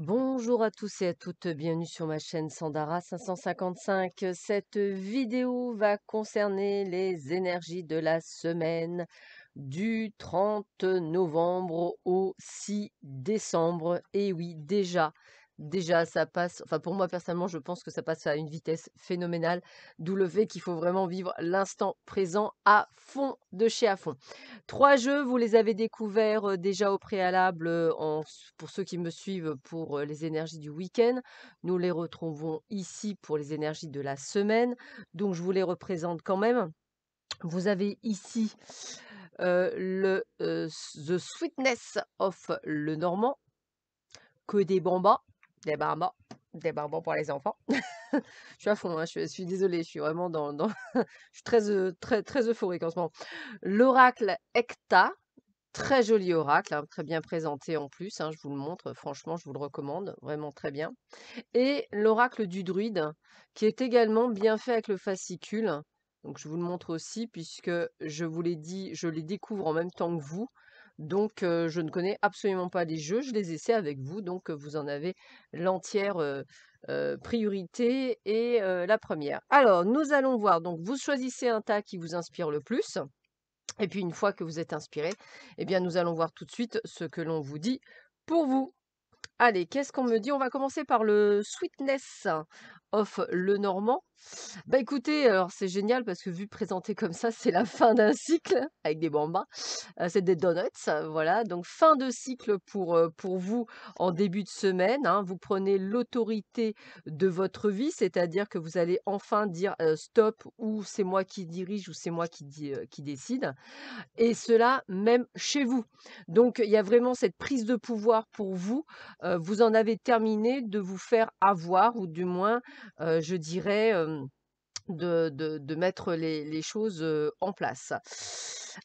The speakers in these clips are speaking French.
Bonjour à tous et à toutes, bienvenue sur ma chaîne Sandara 555. Cette vidéo va concerner les énergies de la semaine du 30 novembre au 6 décembre. Et oui, déjà, déjà ça passe, enfin pour moi personnellement je pense que ça passe à une vitesse phénoménale, d'où le fait qu'il faut vraiment vivre l'instant présent à fond de chez à fond. Trois jeux, vous les avez découverts déjà au préalable pour ceux qui me suivent pour les énergies du week-end. Nous les retrouvons ici pour les énergies de la semaine, donc je vous les représente quand même. Vous avez ici le The Sweetness of le Normand, que des bambas, des bonbons, des bonbons pour les enfants. je suis à fond, hein, je, suis désolée, je suis vraiment dans, je suis très, euh, très, très euphorique en ce moment. L'oracle Hecta, très joli oracle, hein, très bien présenté en plus, hein, je vous le montre, franchement, je vous le recommande, vraiment très bien. Et l'oracle du druide, qui est également bien fait avec le fascicule. Donc je vous le montre aussi, puisque je vous l'ai dit, je les découvre en même temps que vous. Donc je ne connais absolument pas les jeux, je les essaie avec vous, donc vous en avez l'entière priorité et la première. Alors nous allons voir, donc vous choisissez un tas qui vous inspire le plus. Et puis une fois que vous êtes inspiré, eh bien nous allons voir tout de suite ce que l'on vous dit pour vous. Allez, qu'est-ce qu'on me dit On va commencer par le sweetness off le Normand. Bah écoutez, alors c'est génial parce que vu présenté comme ça, c'est la fin d'un cycle avec des bambins euh, c'est des donuts, voilà. Donc fin de cycle pour, euh, pour vous en début de semaine. Hein. Vous prenez l'autorité de votre vie, c'est-à-dire que vous allez enfin dire euh, stop ou c'est moi qui dirige ou c'est moi qui, qui décide. Et cela même chez vous. Donc il y a vraiment cette prise de pouvoir pour vous. vous en avez terminé de vous faire avoir ou du moins euh, je dirais, euh, de, mettre les, choses euh, en place.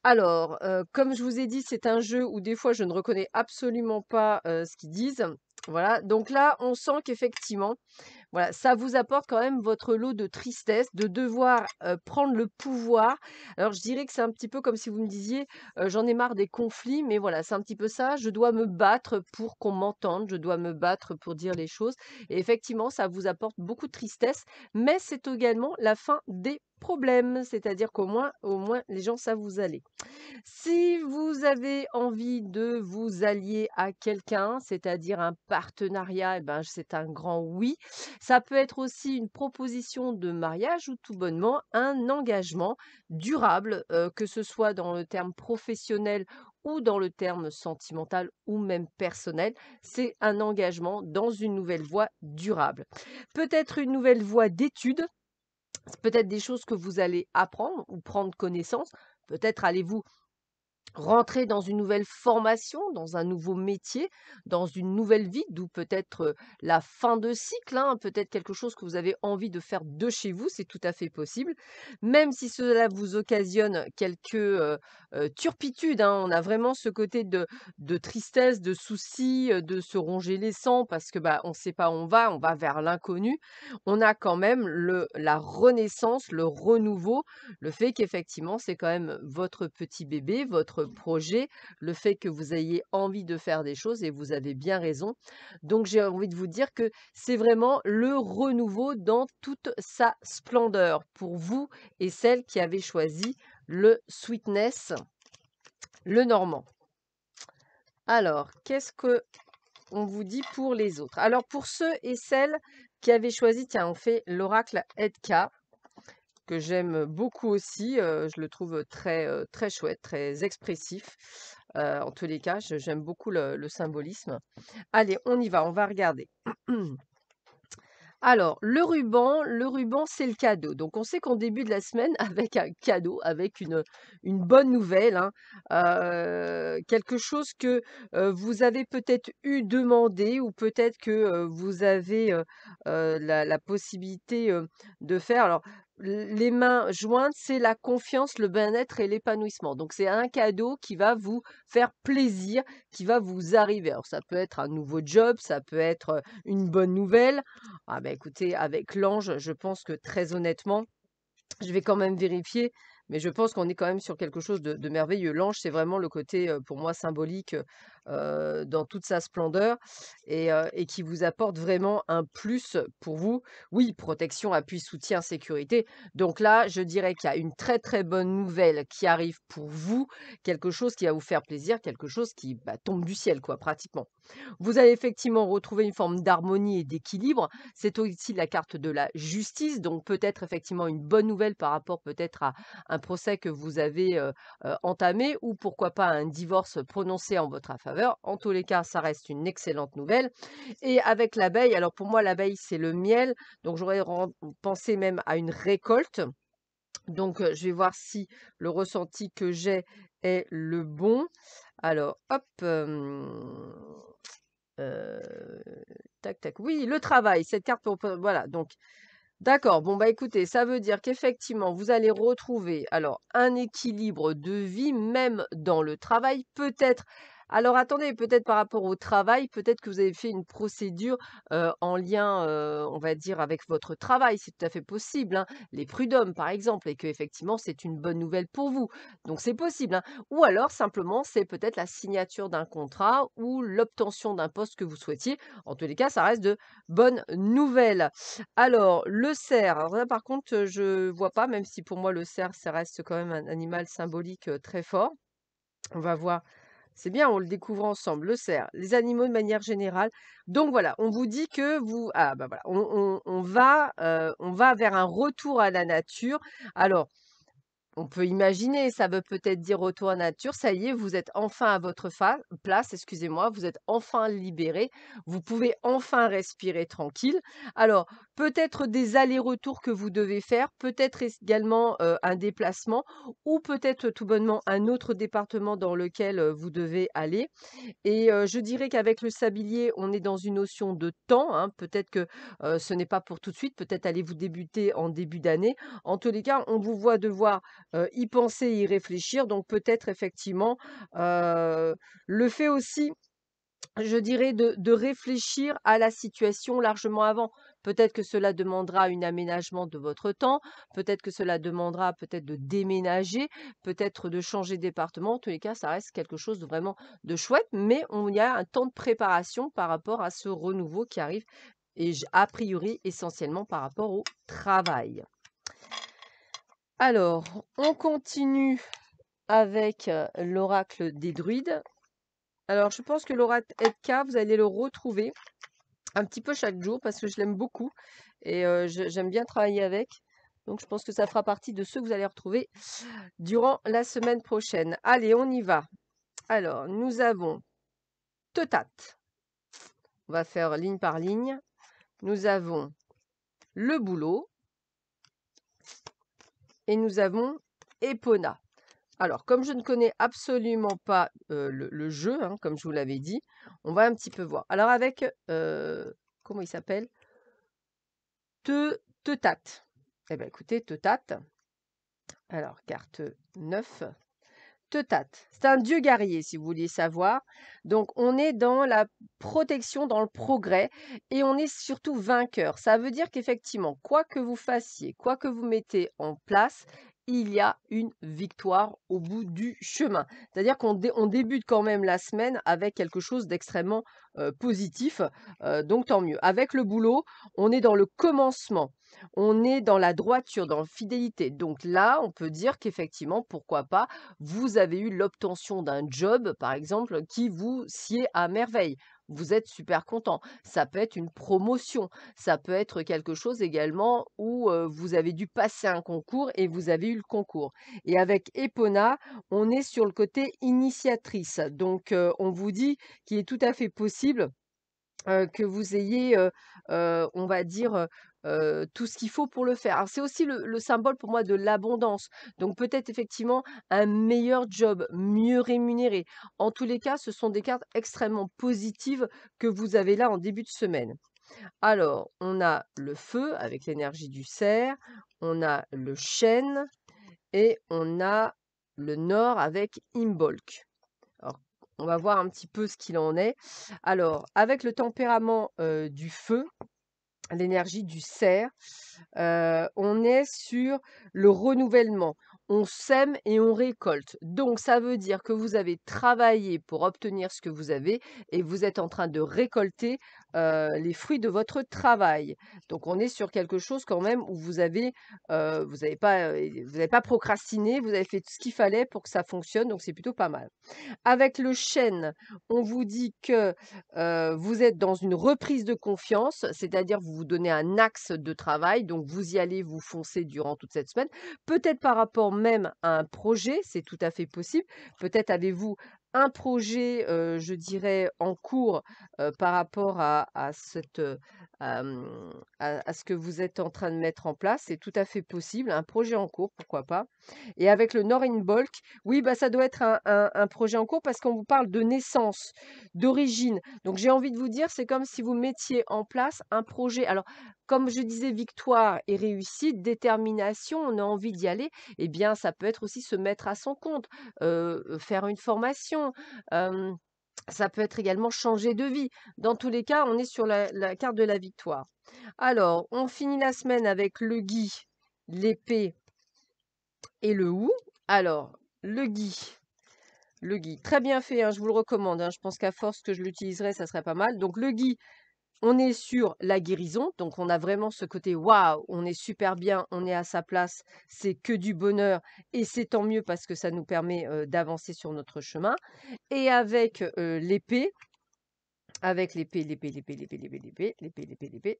Alors, comme je vous ai dit, c'est un jeu où des fois je ne reconnais absolument pas ce qu'ils disent. Voilà, donc là, on sent qu'effectivement, voilà, ça vous apporte quand même votre lot de tristesse, de devoir prendre le pouvoir. Alors, je dirais que c'est un petit peu comme si vous me disiez, j'en ai marre des conflits, mais voilà, c'est un petit peu ça. Je dois me battre pour qu'on m'entende, je dois me battre pour dire les choses. Et effectivement, ça vous apporte beaucoup de tristesse, mais c'est également la fin des problèmes, c'est-à-dire qu'au moins, au moins, les gens savent vous allez. Si vous avez envie de vous allier à quelqu'un, c'est-à-dire un partenariat, eh ben, c'est un grand oui. Ça peut être aussi une proposition de mariage ou tout bonnement un engagement durable, euh, que ce soit dans le terme professionnel ou dans le terme sentimental ou même personnel, c'est un engagement dans une nouvelle voie durable. Peut-être une nouvelle voie d'études, peut-être des choses que vous allez apprendre ou prendre connaissance, peut-être allez-vous rentrer dans une nouvelle formation, dans un nouveau métier, dans une nouvelle vie, d'où peut-être la fin de cycle, hein, peut-être quelque chose que vous avez envie de faire de chez vous, c'est tout à fait possible. Même si cela vous occasionne quelques euh, turpitude. Hein. On a vraiment ce côté de, tristesse, de souci, euh, de se ronger les sangs parce que bah on ne sait pas où on va, on va vers l'inconnu. On a quand même le, la renaissance, le renouveau, le fait qu'effectivement c'est quand même votre petit bébé, votre projet, le fait que vous ayez envie de faire des choses et vous avez bien raison. Donc j'ai envie de vous dire que c'est vraiment le renouveau dans toute sa splendeur pour vous et celle qui avait choisi le sweetness, le normand. Alors, qu'est-ce que on vous dit pour les autres Alors, pour ceux et celles qui avaient choisi, tiens, on fait l'oracle Edka, que j'aime beaucoup aussi. Euh, je le trouve très, euh, très chouette, très expressif. Euh, en tous les cas, j'aime beaucoup le symbolisme. Allez, on y va, on va regarder. Alors, le ruban, le ruban, c'est le cadeau. Donc, on sait qu'en début de la semaine, avec un cadeau, avec une, bonne nouvelle, hein, euh, quelque chose que euh, vous avez peut-être eu demandé ou peut-être que euh, vous avez la, la, possibilité de faire. Alors, les mains jointes, c'est la confiance, le bien-être et l'épanouissement. Donc c'est un cadeau qui va vous faire plaisir, qui va vous arriver. Alors ça peut être un nouveau job, ça peut être une bonne nouvelle. Ah ben écoutez, avec l'ange, je pense que très honnêtement, je vais quand même vérifier. Mais je pense qu'on est quand même sur quelque chose de, de merveilleux. L'ange, c'est vraiment le côté, pour moi, symbolique euh, dans toute sa splendeur euh, et, qui vous apporte vraiment un plus pour vous. Oui, protection, appui, soutien, sécurité. Donc là, je dirais qu'il y a une très très bonne nouvelle qui arrive pour vous, quelque chose qui va vous faire plaisir, quelque chose qui bah, tombe du ciel, quoi, pratiquement. Vous allez effectivement retrouver une forme d'harmonie et d'équilibre. C'est aussi la carte de la justice, donc peut-être effectivement une bonne nouvelle par rapport peut-être à un procès que vous avez euh, entamé ou pourquoi pas un divorce prononcé en votre affaire en tous les cas, ça reste une excellente nouvelle. Et avec l'abeille, alors pour moi, l'abeille, c'est le miel. Donc j'aurais pensé même à une récolte. Donc euh, je vais voir si le ressenti que j'ai est le bon. Alors, hop. Euh, euh, tac, tac. Oui, le travail. Cette carte pour... Voilà, donc... D'accord, bon bah écoutez, ça veut dire qu'effectivement vous allez retrouver alors un équilibre de vie même dans le travail, peut-être alors attendez, peut-être par rapport au travail, peut-être que vous avez fait une procédure en lien, on va dire, avec votre travail, c'est tout à fait possible. Hein, les prud'hommes, par exemple, et que effectivement c'est une bonne nouvelle pour vous. Donc c'est possible. Hein. Ou alors simplement c'est peut-être la signature d'un contrat ou l'obtention d'un poste que vous souhaitiez. En tous les cas, ça reste de bonnes nouvelles. Alors le cerf, par contre je vois pas, même si pour moi le cerf ça reste quand même un animal symbolique très fort. On va voir c'est bien, on le découvre ensemble, le cerf, les animaux de manière générale. Donc voilà, on vous dit que vous, ah bah voilà, on, va, euh, on va vers un retour à la nature. Alors, on peut imaginer, ça veut peut-être dire retour à la nature, ça y est, vous êtes enfin à votre place, excusez-moi, vous êtes enfin libéré, vous pouvez enfin respirer tranquille. Alors, peut-être des allers-retours que vous devez faire, peut-être également euh, un déplacement ou peut-être tout bonnement un autre département dans lequel euh, vous devez aller. Et euh, je dirais qu'avec le sablier, on est dans une notion de temps. Hein. Peut-être que ce n'est pas pour tout de suite, peut-être allez-vous débuter en début d'année. En tous les cas, on vous voit devoir y penser, y réfléchir. Donc peut-être effectivement le fait aussi je dirais, de, réfléchir à la situation largement avant. Peut-être que cela demandera un aménagement de votre temps, peut-être que cela demandera peut-être de déménager, peut-être de changer de département. En tous les cas, ça reste quelque chose de vraiment de chouette, mais on y a un temps de préparation par rapport à ce renouveau qui arrive, et a priori essentiellement par rapport au travail. Alors, on continue avec euh, l'oracle des druides alors, je pense que Laura Edka, vous allez le retrouver un petit peu chaque jour parce que je l'aime beaucoup et euh, j'aime bien travailler avec. Donc, je pense que ça fera partie de ceux que vous allez retrouver durant la semaine prochaine. Allez, on y va. Alors, nous avons Teutat. On va faire ligne par ligne. Nous avons le boulot et nous avons Epona. Alors, comme je ne connais absolument pas le, jeu, hein, comme je vous l'avais dit, on va un petit peu voir. Alors, avec, comment il s'appelle Te, te tate. Eh bien, écoutez, te tate. Alors, carte 9. Te tate. C'est un dieu guerrier, si vous voulez savoir. Donc, on est dans la protection, dans le progrès, et on est surtout vainqueur. Ça veut dire qu'effectivement, quoi que vous fassiez, quoi que vous mettez en place, il y a une victoire au bout du chemin. C'est-à-dire qu'on débute quand même la semaine avec quelque chose d'extrêmement euh, positif, euh, donc tant mieux. Avec le boulot, on est dans le commencement, on est dans la droiture, dans la fidélité. Donc là, on peut dire qu'effectivement, pourquoi pas, vous avez eu l'obtention d'un job, par exemple, qui vous sied à merveille vous êtes super content. Ça peut être une promotion, ça peut être quelque chose également où vous avez dû passer un concours et vous avez eu le concours. Et avec Epona, on est sur le côté initiatrice. Donc on vous dit qu'il est tout à fait possible que vous ayez, on va dire, euh, tout ce qu'il faut pour le faire. C'est aussi le, symbole pour moi de l'abondance. Donc peut-être effectivement un meilleur job, mieux rémunéré. En tous les cas, ce sont des cartes extrêmement positives que vous avez là en début de semaine. Alors, on a le feu avec l'énergie du cerf, on a le chêne et on a le nord avec Imbolc. on va voir un petit peu ce qu'il en est. Alors, avec le tempérament euh, du feu, l'énergie du cerf. on est sur le renouvellement on sème et on récolte. Donc ça veut dire que vous avez travaillé pour obtenir ce que vous avez et vous êtes en train de récolter euh, les fruits de votre travail. Donc on est sur quelque chose quand même où vous avez, euh, vous n'avez pas, euh, vous n'avez pas procrastiné, vous avez fait tout ce qu'il fallait pour que ça fonctionne. Donc c'est plutôt pas mal. Avec le chêne, on vous dit que vous êtes dans une reprise de confiance, c'est-à-dire vous vous donnez un axe de travail, donc vous y allez, vous foncer durant toute cette semaine. Peut-être par rapport même un projet, c'est tout à fait possible. Peut-être avez-vous un projet, je dirais, en cours par rapport à cette, à, ce que vous êtes en train de mettre en place. C'est tout à fait possible, un projet en cours, pourquoi pas. Et avec le Nord in Bulk, oui, bah, ça doit être un, projet en cours parce qu'on vous parle de naissance, d'origine. Donc j'ai envie de vous dire, c'est comme si vous mettiez en place un projet. Alors, comme je disais, victoire et réussite, détermination, on a envie d'y aller, eh bien, ça peut être aussi se mettre à son compte, faire une formation ça peut être également changé de vie. Dans tous les cas, on est sur la, carte de la victoire. Alors, on finit la semaine avec le gui, l'épée et le ou. Alors, le gui. Le gui, très bien fait, hein, je vous le recommande. Hein. je pense qu'à force que je l'utiliserai, ça serait pas mal. Donc le gui, on est sur la guérison, donc on a vraiment ce côté waouh, on est super bien, on est à sa place, c'est que du bonheur et c'est tant mieux parce que ça nous permet d'avancer sur notre chemin. Et avec l'épée, avec l'épée, l'épée, l'épée, l'épée, l'épée, l'épée, l'épée, l'épée, l'épée.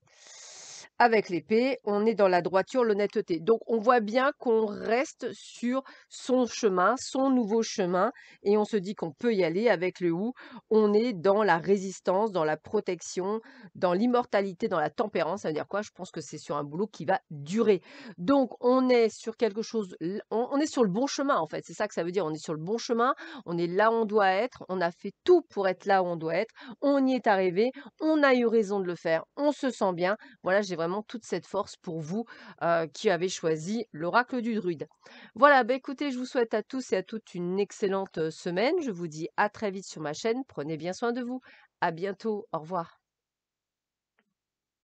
Avec l'épée, on est dans la droiture, l'honnêteté. Donc on voit bien qu'on reste sur son chemin, son nouveau chemin, et on se dit qu'on peut y aller avec le ou. On est dans la résistance, dans la protection, dans l'immortalité, dans la tempérance. Ça veut dire quoi Je pense que c'est sur un boulot qui va durer. Donc on est sur quelque chose, on, est sur le bon chemin en fait. C'est ça que ça veut dire. On est sur le bon chemin, on est là où on doit être, on a fait tout pour être là où on doit être, on y est arrivé, on a eu raison de le faire, on se sent bien. Voilà, j'ai toute cette force pour vous euh, qui avez choisi l'oracle du druide. Voilà, bah, écoutez, je vous souhaite à tous et à toutes une excellente euh, semaine. Je vous dis à très vite sur ma chaîne. Prenez bien soin de vous. À bientôt. Au revoir.